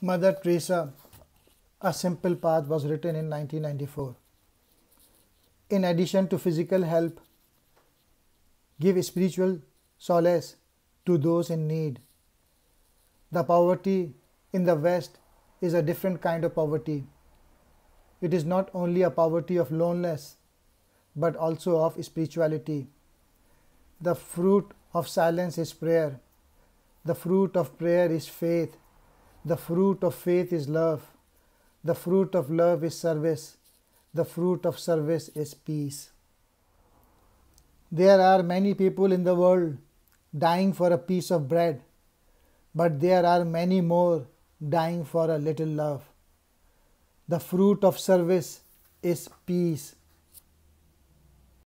Mother Teresa, A Simple Path was written in 1994. In addition to physical help, give spiritual solace to those in need. The poverty in the West is a different kind of poverty. It is not only a poverty of loneliness, but also of spirituality. The fruit of silence is prayer. The fruit of prayer is faith the fruit of faith is love. The fruit of love is service. The fruit of service is peace. There are many people in the world dying for a piece of bread, but there are many more dying for a little love. The fruit of service is peace.